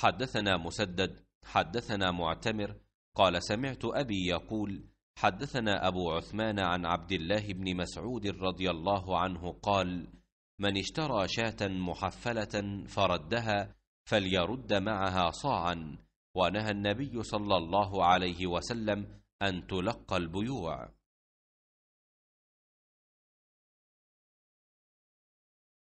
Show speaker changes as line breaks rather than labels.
حدثنا مسدد
حدثنا معتمر قال سمعت أبي يقول حدثنا أبو عثمان عن عبد الله بن مسعود رضي الله عنه قال من اشترى شاة محفلة فردها فليرد معها صاعا ونهى النبي صلى الله عليه وسلم أن تلقى البيوع